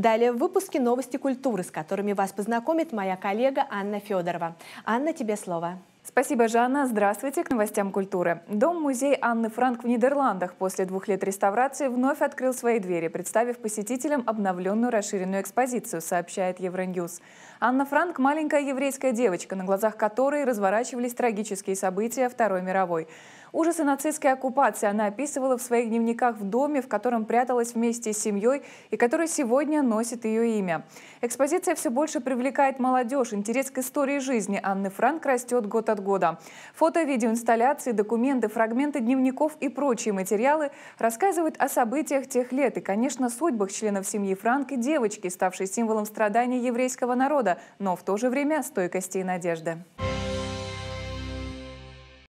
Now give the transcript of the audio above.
Далее в выпуске новости культуры, с которыми вас познакомит моя коллега Анна Федорова. Анна, тебе слово. Спасибо, Жанна. Здравствуйте к новостям культуры. Дом-музей Анны Франк в Нидерландах после двух лет реставрации вновь открыл свои двери, представив посетителям обновленную расширенную экспозицию, сообщает Евроньюз. Анна Франк – маленькая еврейская девочка, на глазах которой разворачивались трагические события Второй мировой. Ужасы нацистской оккупации она описывала в своих дневниках в доме, в котором пряталась вместе с семьей и который сегодня носит ее имя. Экспозиция все больше привлекает молодежь. Интерес к истории жизни Анны Франк растет год от года. Фото, видеоинсталляции, документы, фрагменты дневников и прочие материалы рассказывают о событиях тех лет и, конечно, судьбах членов семьи Франк и девочки, ставшей символом страданий еврейского народа, но в то же время стойкости и надежды.